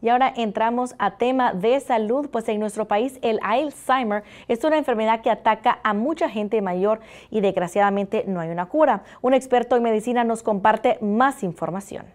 Y ahora entramos a tema de salud, pues en nuestro país el Alzheimer es una enfermedad que ataca a mucha gente mayor y desgraciadamente no hay una cura. Un experto en medicina nos comparte más información.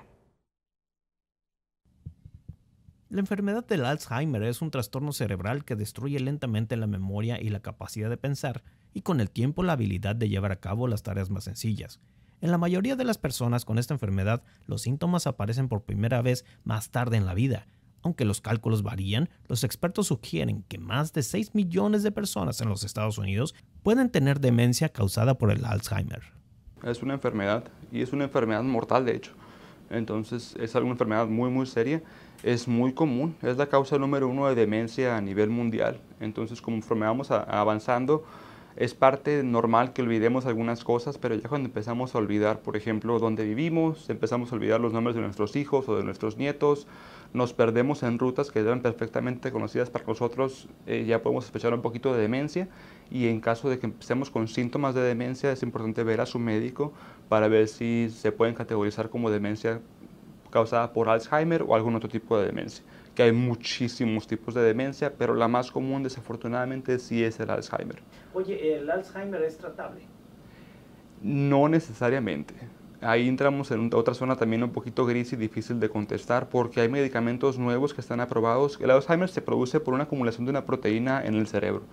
La enfermedad del Alzheimer es un trastorno cerebral que destruye lentamente la memoria y la capacidad de pensar y con el tiempo la habilidad de llevar a cabo las tareas más sencillas. En la mayoría de las personas con esta enfermedad, los síntomas aparecen por primera vez más tarde en la vida. Aunque los cálculos varían, los expertos sugieren que más de 6 millones de personas en los Estados Unidos pueden tener demencia causada por el Alzheimer. Es una enfermedad y es una enfermedad mortal de hecho. Entonces es una enfermedad muy muy seria, es muy común, es la causa número uno de demencia a nivel mundial. Entonces conforme vamos avanzando, es parte normal que olvidemos algunas cosas, pero ya cuando empezamos a olvidar, por ejemplo, dónde vivimos, empezamos a olvidar los nombres de nuestros hijos o de nuestros nietos, nos perdemos en rutas que eran perfectamente conocidas para nosotros, eh, ya podemos sospechar un poquito de demencia y en caso de que empecemos con síntomas de demencia es importante ver a su médico para ver si se pueden categorizar como demencia causada por Alzheimer o algún otro tipo de demencia que hay muchísimos tipos de demencia, pero la más común desafortunadamente sí es el Alzheimer. Oye, ¿el Alzheimer es tratable? No necesariamente. Ahí entramos en otra zona también un poquito gris y difícil de contestar porque hay medicamentos nuevos que están aprobados. El Alzheimer se produce por una acumulación de una proteína en el cerebro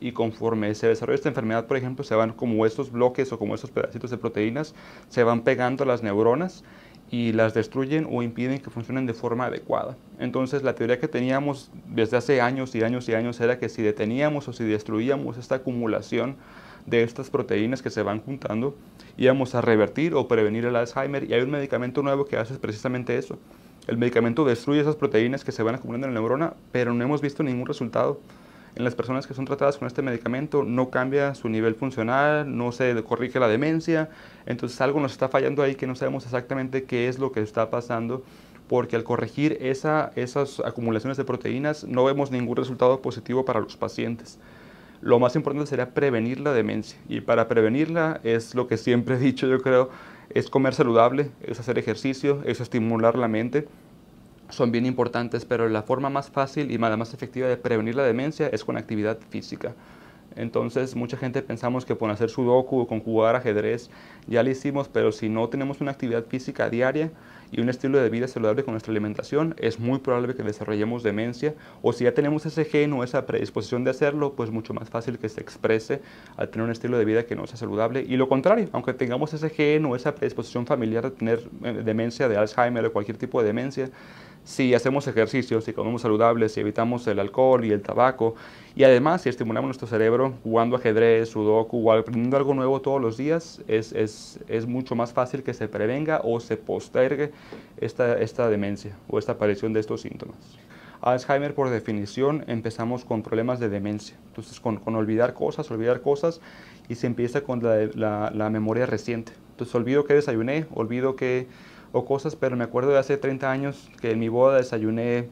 y conforme se desarrolla esta enfermedad, por ejemplo, se van como estos bloques o como estos pedacitos de proteínas, se van pegando a las neuronas y las destruyen o impiden que funcionen de forma adecuada. Entonces la teoría que teníamos desde hace años y años y años era que si deteníamos o si destruíamos esta acumulación de estas proteínas que se van juntando, íbamos a revertir o prevenir el Alzheimer y hay un medicamento nuevo que hace precisamente eso. El medicamento destruye esas proteínas que se van acumulando en la neurona, pero no hemos visto ningún resultado. En las personas que son tratadas con este medicamento no cambia su nivel funcional, no se corrige la demencia, entonces algo nos está fallando ahí que no sabemos exactamente qué es lo que está pasando porque al corregir esas acumulaciones de proteínas no vemos ningún resultado positivo para los pacientes. Lo más importante sería prevenir la demencia y para prevenirla es lo que siempre he dicho yo creo, es comer saludable, es hacer ejercicio, es estimular la mente son bien importantes, pero la forma más fácil y la más efectiva de prevenir la demencia es con actividad física. Entonces mucha gente pensamos que con hacer sudoku o con jugar ajedrez ya lo hicimos, pero si no tenemos una actividad física diaria y un estilo de vida saludable con nuestra alimentación, es muy probable que desarrollemos demencia o si ya tenemos ese gen o esa predisposición de hacerlo, pues mucho más fácil que se exprese al tener un estilo de vida que no sea saludable. Y lo contrario, aunque tengamos ese gen o esa predisposición familiar de tener eh, demencia de Alzheimer o cualquier tipo de demencia, si hacemos ejercicios si comemos saludables, si evitamos el alcohol y el tabaco, y además si estimulamos nuestro cerebro jugando ajedrez, sudoku o aprendiendo algo nuevo todos los días, es, mucho más fácil que se prevenga o se postergue esta, esta demencia o esta aparición de estos síntomas. Alzheimer por definición empezamos con problemas de demencia, entonces con, olvidar cosas, olvidar cosas y se empieza con la memoria reciente. Entonces olvido que desayuné, olvido que o cosas, pero me acuerdo de hace 30 años que en mi boda desayuné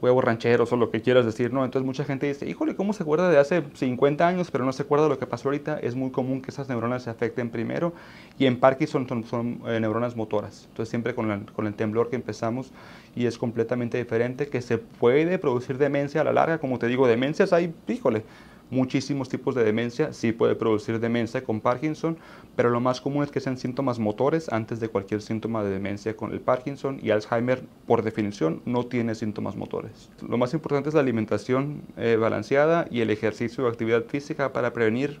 huevos rancheros o lo que quieras decir, ¿no? Entonces mucha gente dice, híjole, ¿cómo se acuerda de hace 50 años, pero no se acuerda de lo que pasó ahorita? Es muy común que esas neuronas se afecten primero y en Parkinson son, eh, neuronas motoras, entonces siempre con, con, el temblor que empezamos y es completamente diferente, que se puede producir demencia a la larga, como te digo, demencias hay, híjole, muchísimos tipos de demencia, sí puede producir demencia con Parkinson, pero lo más común es que sean síntomas motores antes de cualquier síntoma de demencia con el Parkinson y Alzheimer por definición no tiene síntomas motores. Lo más importante es la alimentación eh, balanceada y el ejercicio o actividad física para prevenir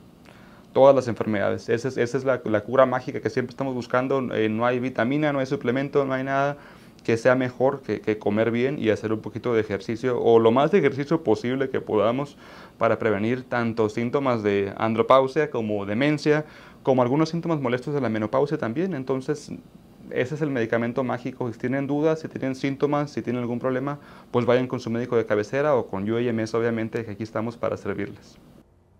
todas las enfermedades. Esa es, la, cura mágica que siempre estamos buscando. Eh, no hay vitamina, no hay suplemento, no hay nada que sea mejor que, comer bien y hacer un poquito de ejercicio o lo más de ejercicio posible que podamos para prevenir tanto síntomas de andropausia como demencia, como algunos síntomas molestos de la menopausia también. Entonces, ese es el medicamento mágico. Si tienen dudas, si tienen síntomas, si tienen algún problema, pues vayan con su médico de cabecera o con UAMS, obviamente, que aquí estamos para servirles.